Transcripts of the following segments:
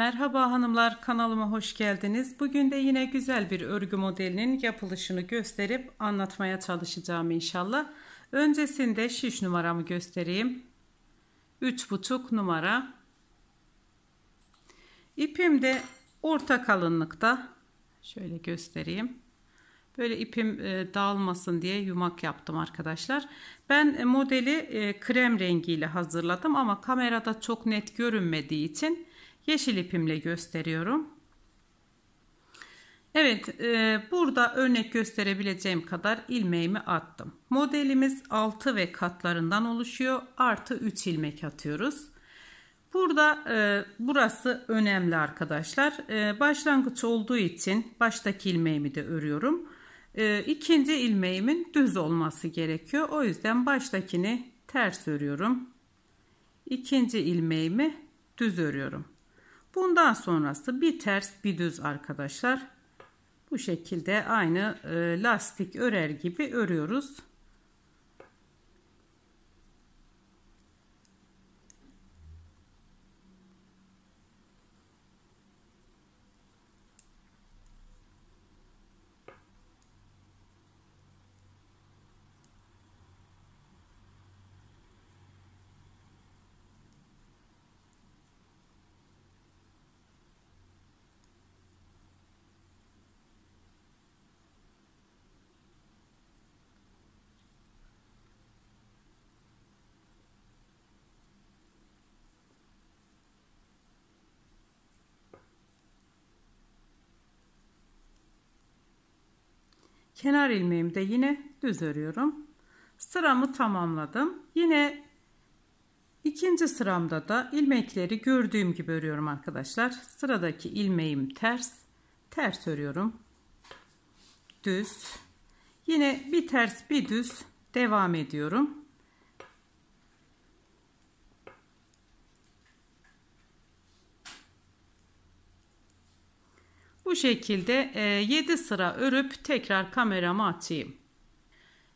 Merhaba hanımlar kanalıma hoş geldiniz. Bugün de yine güzel bir örgü modelinin yapılışını gösterip anlatmaya çalışacağım inşallah. Öncesinde şiş numaramı göstereyim. 3,5 numara. İpim de orta kalınlıkta. Şöyle göstereyim. Böyle ipim e, dağılmasın diye yumak yaptım arkadaşlar. Ben e, modeli e, krem rengiyle hazırladım ama kamerada çok net görünmediği için yeşil ipimle gösteriyorum. Evet e, burada örnek gösterebileceğim kadar ilmeğimi attım. Modelimiz 6 ve katlarından oluşuyor. Artı 3 ilmek atıyoruz. Burada e, burası önemli arkadaşlar. E, başlangıç olduğu için baştaki ilmeğimi de örüyorum. E, ikinci ilmeğimin düz olması gerekiyor. O yüzden baştakini ters örüyorum. İkinci ilmeğimi düz örüyorum. Bundan sonrası bir ters bir düz arkadaşlar. Bu şekilde aynı e, lastik örer gibi örüyoruz. kenar ilmeğimde yine düz örüyorum. Sıramı tamamladım. Yine ikinci sıramda da ilmekleri gördüğüm gibi örüyorum arkadaşlar. Sıradaki ilmeğim ters. Ters örüyorum. Düz. Yine bir ters bir düz devam ediyorum. Bu şekilde 7 e, sıra örüp tekrar kamerama atayım.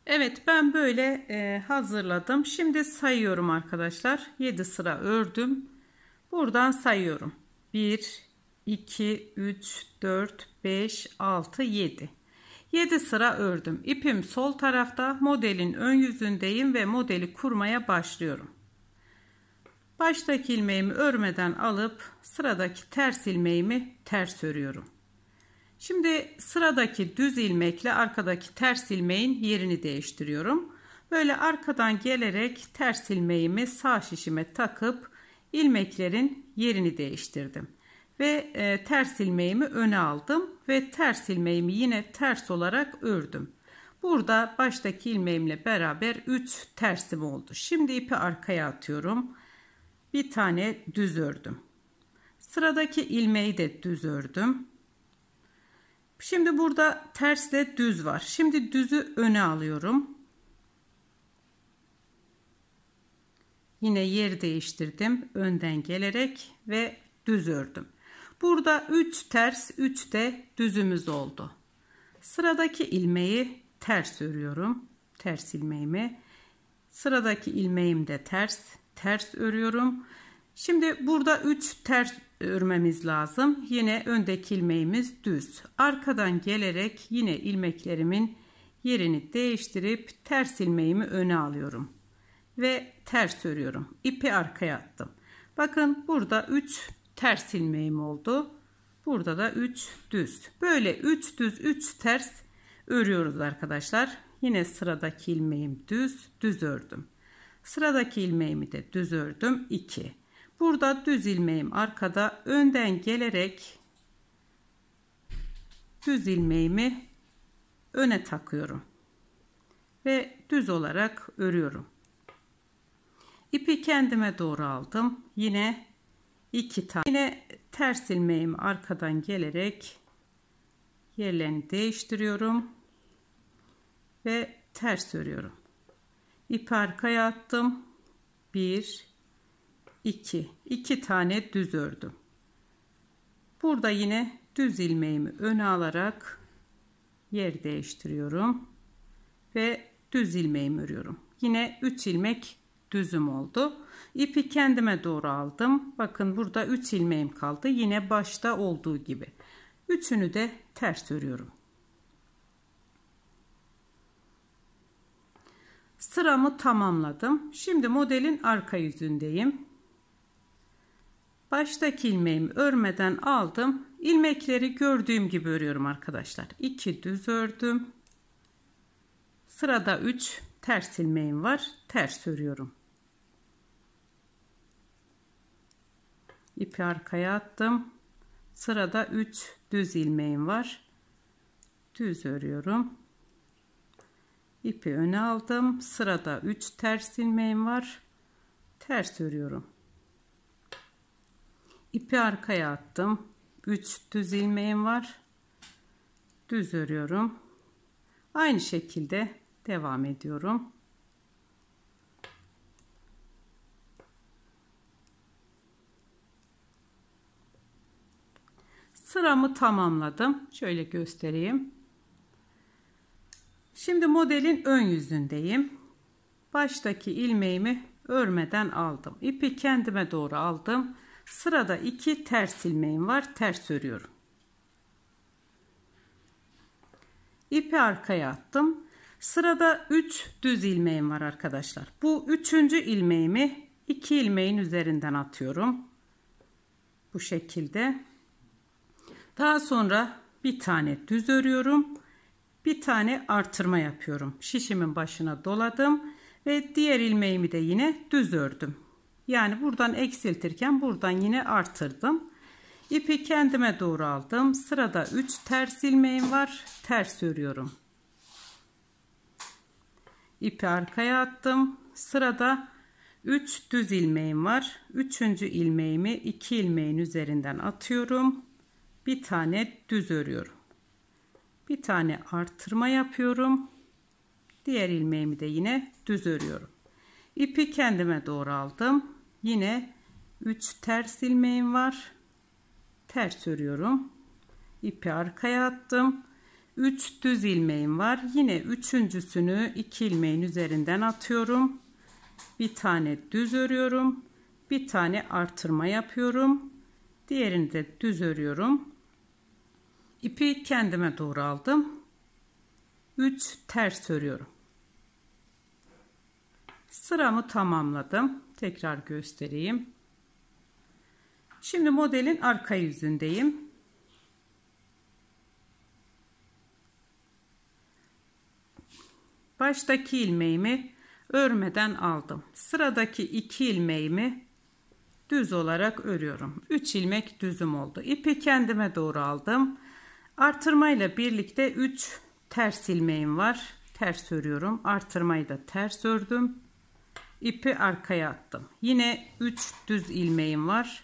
Evet ben böyle e, hazırladım. Şimdi sayıyorum arkadaşlar. 7 sıra ördüm. Buradan sayıyorum. 1, 2, 3, 4, 5, 6, 7. 7 sıra ördüm. İpim sol tarafta modelin ön yüzündeyim ve modeli kurmaya başlıyorum. Baştaki ilmeğimi örmeden alıp sıradaki ters ilmeğimi ters örüyorum. Şimdi sıradaki düz ilmekle arkadaki ters ilmeğin yerini değiştiriyorum. Böyle arkadan gelerek ters ilmeğimi sağ şişime takıp ilmeklerin yerini değiştirdim. Ve e, ters ilmeğimi öne aldım ve ters ilmeğimi yine ters olarak ördüm. Burada baştaki ilmeğimle beraber 3 tersim oldu. Şimdi ipi arkaya atıyorum. Bir tane düz ördüm. Sıradaki ilmeği de düz ördüm. Şimdi burada tersle düz var. Şimdi düzü öne alıyorum. Yine yer değiştirdim. Önden gelerek ve düz ördüm. Burada 3 ters 3 de düzümüz oldu. Sıradaki ilmeği ters örüyorum. Ters ilmeğimi. Sıradaki ilmeğim de ters. Ters örüyorum. Şimdi burada 3 ters örmemiz lazım. Yine öndeki ilmeğimiz düz. Arkadan gelerek yine ilmeklerimin yerini değiştirip ters ilmeğimi öne alıyorum. Ve ters örüyorum. İpi arkaya attım. Bakın burada 3 ters ilmeğim oldu. Burada da 3 düz. Böyle 3 düz 3 ters örüyoruz arkadaşlar. Yine sıradaki ilmeğim düz. Düz ördüm. Sıradaki ilmeğimi de düz ördüm. 2 Burada düz ilmeğim arkada önden gelerek düz ilmeğimi öne takıyorum ve düz olarak örüyorum. İpi kendime doğru aldım. Yine iki tane yine ters ilmeğimi arkadan gelerek yerlerini değiştiriyorum ve ters örüyorum. İpi arkaya attım. 1 2. 2 tane düz ördüm. Burada yine düz ilmeğimi öne alarak yer değiştiriyorum ve düz ilmeğimi örüyorum. Yine 3 ilmek düzüm oldu. İpi kendime doğru aldım. Bakın burada 3 ilmeğim kaldı. Yine başta olduğu gibi. Üçünü de ters örüyorum. Sıramı tamamladım. Şimdi modelin arka yüzündeyim. Baştaki ilmeğimi örmeden aldım. İlmekleri gördüğüm gibi örüyorum arkadaşlar. 2 düz ördüm. Sırada 3 ters ilmeğim var. Ters örüyorum. İpi arkaya attım. Sırada 3 düz ilmeğim var. Düz örüyorum. İpi öne aldım. Sırada 3 ters ilmeğim var. Ters örüyorum ipi arkaya attım 3 düz ilmeğim var düz örüyorum aynı şekilde devam ediyorum sıramı tamamladım şöyle göstereyim şimdi modelin ön yüzündeyim baştaki ilmeğimi örmeden aldım ipi kendime doğru aldım Sırada 2 ters ilmeğim var. Ters örüyorum. İpi arkaya attım. Sırada 3 düz ilmeğim var arkadaşlar. Bu üçüncü ilmeğimi 2 ilmeğin üzerinden atıyorum. Bu şekilde. Daha sonra bir tane düz örüyorum. Bir tane artırma yapıyorum. Şişimin başına doladım ve diğer ilmeğimi de yine düz ördüm. Yani buradan eksiltirken buradan yine artırdım. İpi kendime doğru aldım. Sırada 3 ters ilmeğim var. Ters örüyorum. İpi arkaya attım. Sırada 3 düz ilmeğim var. 3. ilmeğimi 2 ilmeğin üzerinden atıyorum. Bir tane düz örüyorum. Bir tane artırma yapıyorum. Diğer ilmeğimi de yine düz örüyorum. İpi kendime doğru aldım yine 3 ters ilmeğim var ters örüyorum ipi arkaya attım 3 düz ilmeğim var yine üçüncüsünü iki ilmeğin üzerinden atıyorum bir tane düz örüyorum bir tane artırma yapıyorum diğerini de düz örüyorum ipi kendime doğru aldım 3 ters örüyorum sıramı tamamladım Tekrar göstereyim. Şimdi modelin arka yüzündeyim. Baştaki ilmeğimi örmeden aldım. Sıradaki 2 ilmeğimi düz olarak örüyorum. 3 ilmek düzüm oldu. İpi kendime doğru aldım. Artırmayla birlikte 3 ters ilmeğim var. Ters örüyorum. Artırmayı da ters ördüm ipi arkaya attım yine 3 düz ilmeğim var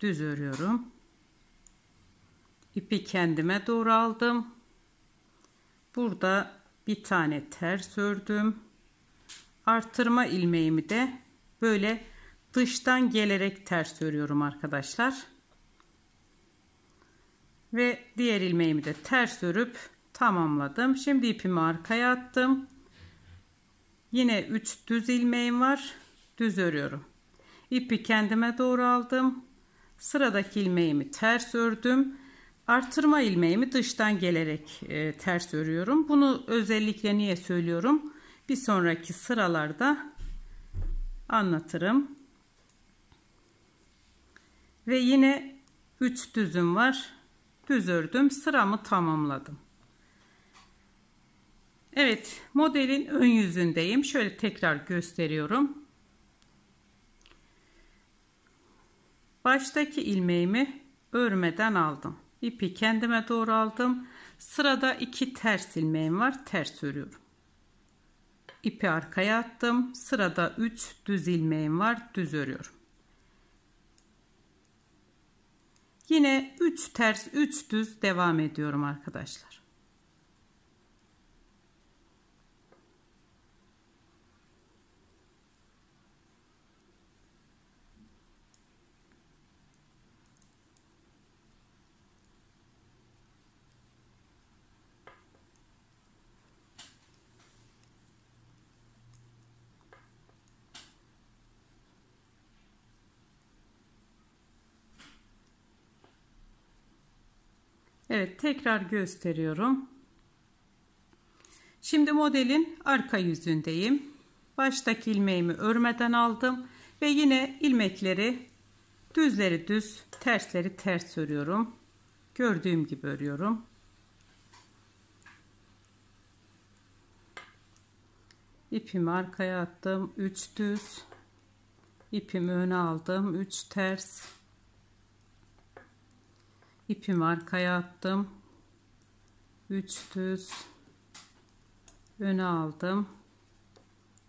düz örüyorum İpi kendime doğru aldım burada bir tane ters ördüm artırma ilmeğimi de böyle dıştan gelerek ters örüyorum arkadaşlar ve diğer ilmeğimi de ters örüp tamamladım şimdi ipimi arkaya attım Yine 3 düz ilmeğim var. Düz örüyorum. İpi kendime doğru aldım. Sıradaki ilmeğimi ters ördüm. Artırma ilmeğimi dıştan gelerek e, ters örüyorum. Bunu özellikle niye söylüyorum? Bir sonraki sıralarda anlatırım. Ve yine 3 düzüm var. Düz ördüm. Sıramı tamamladım. Evet modelin ön yüzündeyim. Şöyle tekrar gösteriyorum. Baştaki ilmeğimi örmeden aldım. İpi kendime doğru aldım. Sırada iki ters ilmeğim var. Ters örüyorum. İpi arkaya attım. Sırada 3 düz ilmeğim var. Düz örüyorum. Yine 3 ters 3 düz devam ediyorum arkadaşlar. Evet tekrar gösteriyorum. Şimdi modelin arka yüzündeyim. Baştaki ilmeğimi örmeden aldım ve yine ilmekleri düzleri düz, tersleri ters örüyorum. Gördüğüm gibi örüyorum. İpimi arkaya attım. 3 düz. İpimi öne aldım. 3 ters ipimi arkaya attım 3 düz öne aldım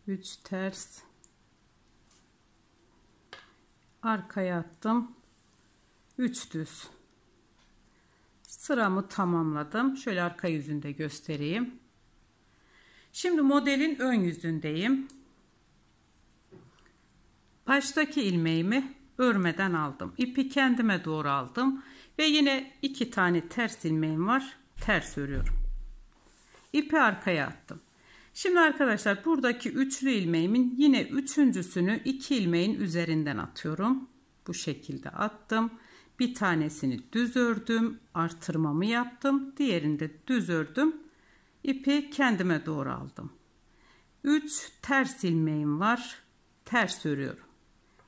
3 ters arkaya attım 3 düz sıramı tamamladım şöyle arka yüzünde göstereyim şimdi modelin ön yüzündeyim baştaki ilmeğimi örmeden aldım İpi kendime doğru aldım ve yine iki tane ters ilmeğim var. Ters örüyorum. İpi arkaya attım. Şimdi arkadaşlar buradaki üçlü ilmeğimin yine üçüncüsünü iki ilmeğin üzerinden atıyorum. Bu şekilde attım. Bir tanesini düz ördüm. Artırmamı yaptım. Diğerini de düz ördüm. İpi kendime doğru aldım. 3 ters ilmeğim var. Ters örüyorum.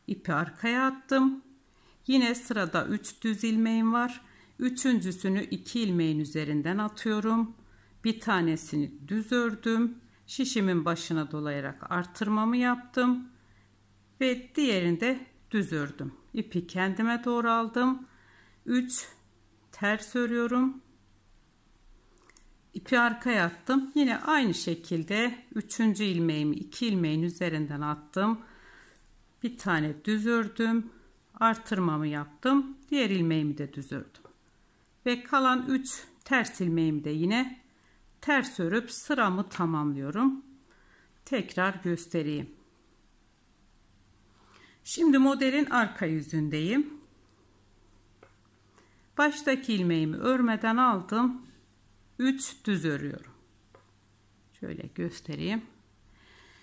İpi arkaya attım. Yine sırada 3 düz ilmeğim var. Üçüncüsünü 2 ilmeğin üzerinden atıyorum. Bir tanesini düz ördüm. Şişimin başına dolayarak artırmamı yaptım. Ve diğerini de düz ördüm. İpi kendime doğru aldım. 3 ters örüyorum. İpi arkaya attım. Yine aynı şekilde 3. ilmeğimi 2 ilmeğin üzerinden attım. Bir tane düz ördüm artırmamı yaptım. Diğer ilmeğimi de düzürdüm. Ve kalan 3 ters ilmeğimi de yine ters örüp sıramı tamamlıyorum. Tekrar göstereyim. Şimdi modelin arka yüzündeyim. Baştaki ilmeğimi örmeden aldım. 3 düz örüyorum. Şöyle göstereyim.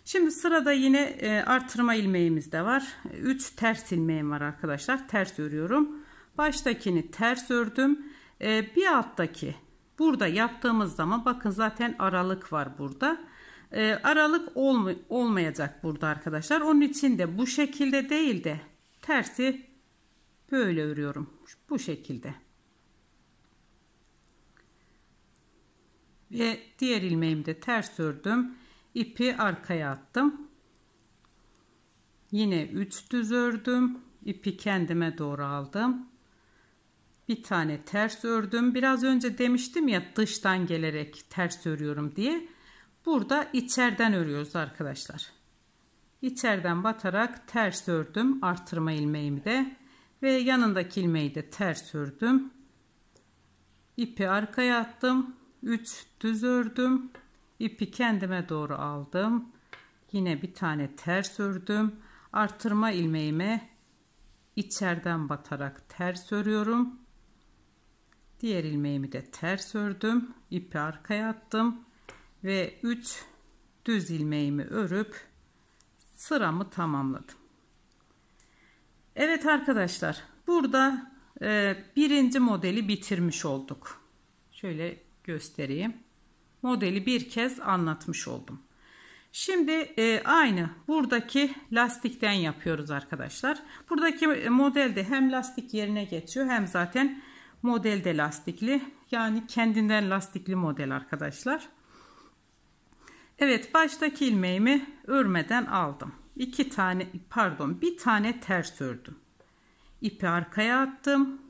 Şimdi sırada yine e, artırma ilmeğimiz de var. 3 ters ilmeğim var arkadaşlar. Ters örüyorum. Baştakini ters ördüm. E, bir alttaki burada yaptığımız zaman bakın zaten aralık var burada. E, aralık olmayacak burada arkadaşlar. Onun için de bu şekilde değil de tersi böyle örüyorum. Bu şekilde. Ve diğer ilmeğimi de ters ördüm ipi arkaya attım. Yine 3 düz ördüm. İpi kendime doğru aldım. Bir tane ters ördüm. Biraz önce demiştim ya dıştan gelerek ters örüyorum diye. Burada içeriden örüyoruz arkadaşlar. İçeriden batarak ters ördüm. Artırma ilmeğimi de ve yanındaki ilmeği de ters ördüm. İpi arkaya attım. 3 düz ördüm. İpi kendime doğru aldım. Yine bir tane ters ördüm. Artırma ilmeğime içeriden batarak ters örüyorum. Diğer ilmeğimi de ters ördüm. İpi arkaya attım ve 3 düz ilmeğimi örüp sıramı tamamladım. Evet arkadaşlar burada e, birinci modeli bitirmiş olduk. Şöyle göstereyim modeli bir kez anlatmış oldum. Şimdi e, aynı buradaki lastikten yapıyoruz arkadaşlar. Buradaki e, modelde hem lastik yerine geçiyor hem zaten modelde lastikli. Yani kendinden lastikli model arkadaşlar. Evet baştaki ilmeğimi örmeden aldım. İki tane pardon bir tane ters ördüm. İpi arkaya attım.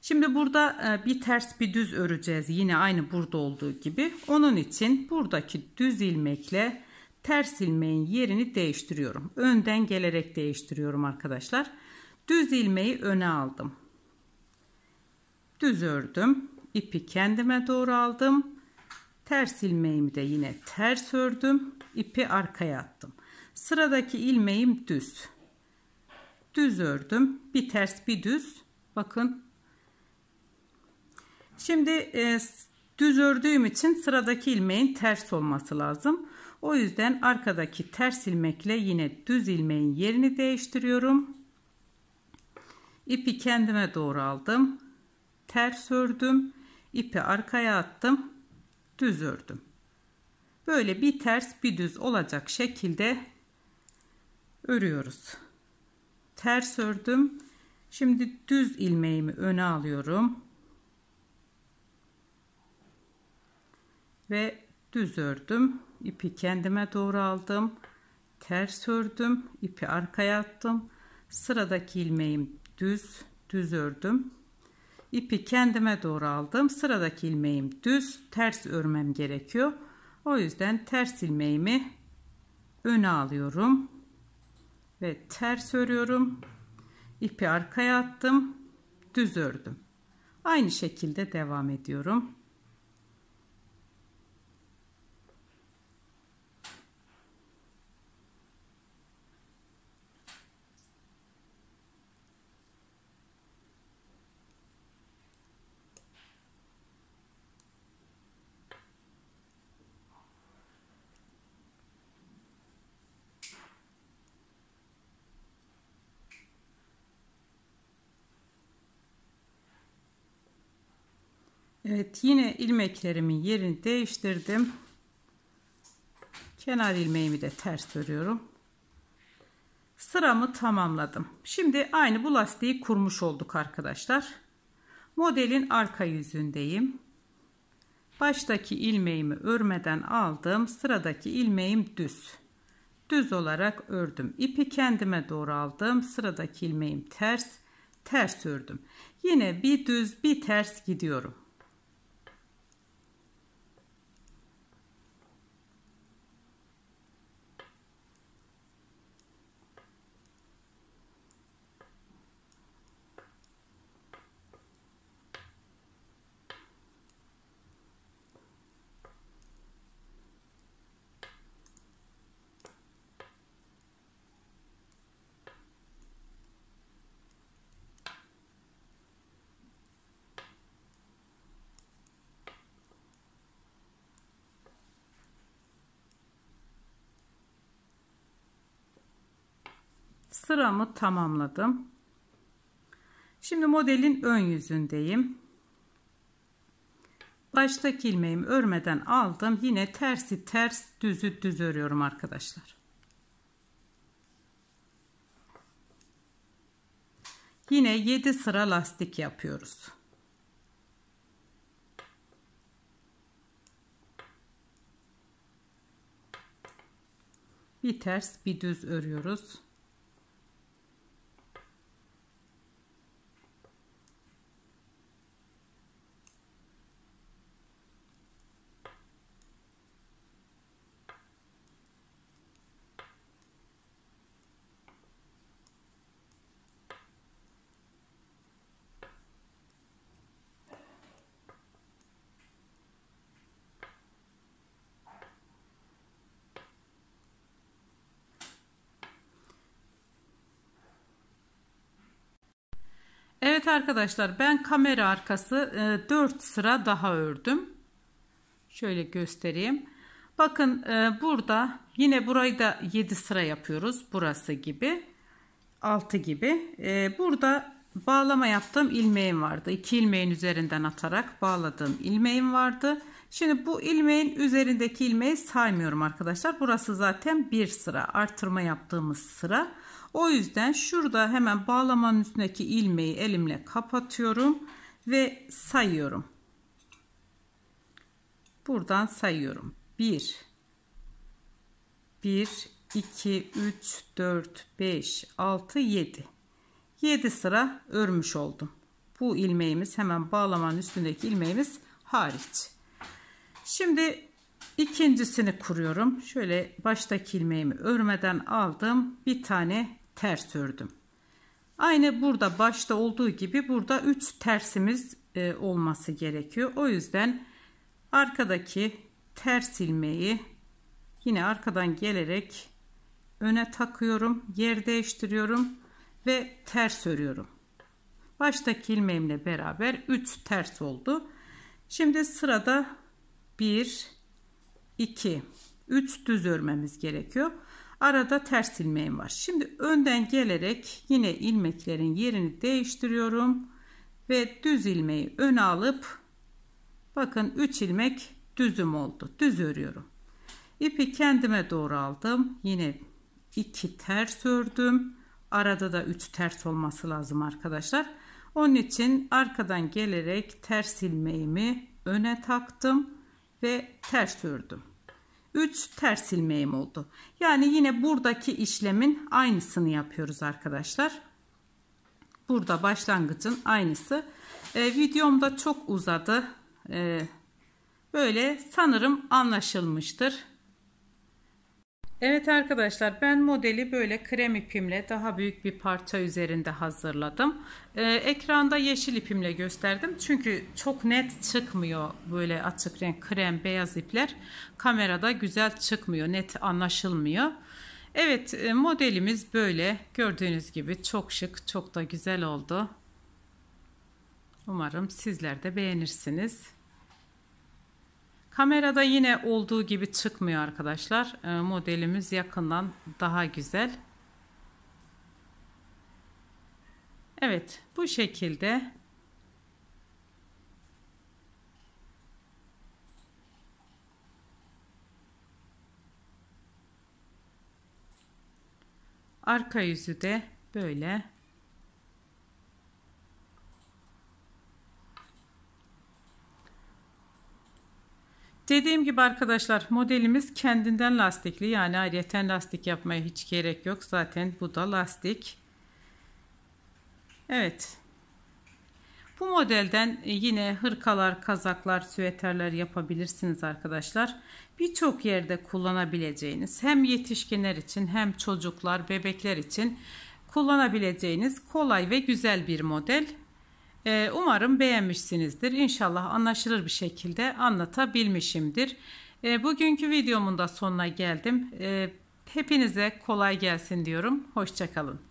Şimdi burada e, bir ters bir düz öreceğiz. Yine aynı burada olduğu gibi. Onun için buradaki düz ilmekle ters ilmeğin yerini değiştiriyorum. Önden gelerek değiştiriyorum arkadaşlar. Düz ilmeği öne aldım. Düz ördüm. İpi kendime doğru aldım. Ters ilmeğimi de yine ters ördüm. İpi arkaya attım. Sıradaki ilmeğim düz. Düz ördüm. Bir ters bir düz. Bakın Şimdi e, düz ördüğüm için sıradaki ilmeğin ters olması lazım. O yüzden arkadaki ters ilmekle yine düz ilmeğin yerini değiştiriyorum. İpi kendime doğru aldım. Ters ördüm. İpi arkaya attım. Düz ördüm. Böyle bir ters bir düz olacak şekilde örüyoruz. Ters ördüm. Şimdi düz ilmeğimi öne alıyorum ve düz ördüm. İpi kendime doğru aldım. Ters ördüm. ipi arkaya attım. Sıradaki ilmeğim düz. Düz ördüm. İpi kendime doğru aldım. Sıradaki ilmeğim düz. Ters örmem gerekiyor. O yüzden ters ilmeğimi öne alıyorum. Ve ters örüyorum. İpi arkaya attım. Düz ördüm. Aynı şekilde devam ediyorum. Evet yine ilmeklerimin yerini değiştirdim. Kenar ilmeğimi de ters örüyorum. Sıramı tamamladım. Şimdi aynı bu lastiği kurmuş olduk arkadaşlar. Modelin arka yüzündeyim. Baştaki ilmeğimi örmeden aldım. Sıradaki ilmeğim düz. Düz olarak ördüm. İpi kendime doğru aldım. Sıradaki ilmeğim ters. Ters ördüm. Yine bir düz bir ters gidiyorum. sıramı tamamladım. Şimdi modelin ön yüzündeyim. Baştaki ilmeğimi örmeden aldım. Yine tersi ters düzü düz örüyorum arkadaşlar. Yine 7 sıra lastik yapıyoruz. Bir ters bir düz örüyoruz. Evet arkadaşlar ben kamera arkası 4 e, sıra daha ördüm. Şöyle göstereyim. Bakın e, burada yine burayı da 7 sıra yapıyoruz. Burası gibi. 6 gibi. E, burada bağlama yaptığım ilmeğim vardı. 2 ilmeğin üzerinden atarak bağladığım ilmeğim vardı. Şimdi bu ilmeğin üzerindeki ilmeği saymıyorum arkadaşlar. Burası zaten bir sıra. Artırma yaptığımız sıra. O yüzden şurada hemen bağlamanın üstündeki ilmeği elimle kapatıyorum ve sayıyorum. Buradan sayıyorum. 1 1 2 3 4 5 6 7 7 sıra örmüş oldum. Bu ilmeğimiz hemen bağlamanın üstündeki ilmeğimiz hariç. Şimdi ikincisini kuruyorum. Şöyle baştaki ilmeğimi örmeden aldım. Bir tane ters ördüm. Aynı burada başta olduğu gibi burada 3 tersimiz e, olması gerekiyor. O yüzden arkadaki ters ilmeği yine arkadan gelerek öne takıyorum. Yer değiştiriyorum ve ters örüyorum. Baştaki ilmeğimle beraber 3 ters oldu. Şimdi sırada 1 2 3 düz örmemiz gerekiyor. Arada ters ilmeğim var. Şimdi önden gelerek yine ilmeklerin yerini değiştiriyorum. Ve düz ilmeği öne alıp bakın 3 ilmek düzüm oldu. Düz örüyorum. İpi kendime doğru aldım. Yine 2 ters ördüm. Arada da 3 ters olması lazım arkadaşlar. Onun için arkadan gelerek ters ilmeğimi öne taktım ve ters ördüm. 3 ters ilmeğim oldu. Yani yine buradaki işlemin aynısını yapıyoruz arkadaşlar. Burada başlangıcın aynısı. E, ee, videomda çok uzadı. E, böyle sanırım anlaşılmıştır. Evet arkadaşlar ben modeli böyle krem ipimle daha büyük bir parça üzerinde hazırladım. Ee, ekranda yeşil ipimle gösterdim. Çünkü çok net çıkmıyor böyle açık renk krem beyaz ipler. Kamerada güzel çıkmıyor net anlaşılmıyor. Evet e, modelimiz böyle gördüğünüz gibi çok şık çok da güzel oldu. Umarım sizler de beğenirsiniz. Kamerada yine olduğu gibi çıkmıyor arkadaşlar. E, modelimiz yakından daha güzel. Evet bu şekilde arka yüzü de böyle Dediğim gibi arkadaşlar modelimiz kendinden lastikli yani ayrıyeten lastik yapmaya hiç gerek yok. Zaten bu da lastik. Evet. Bu modelden yine hırkalar, kazaklar, süveterler yapabilirsiniz arkadaşlar. Birçok yerde kullanabileceğiniz hem yetişkinler için hem çocuklar, bebekler için kullanabileceğiniz kolay ve güzel bir model. Ee, umarım beğenmişsinizdir. İnşallah anlaşılır bir şekilde anlatabilmişimdir. Ee, bugünkü videomun da sonuna geldim. Ee, hepinize kolay gelsin diyorum. Hoşçakalın.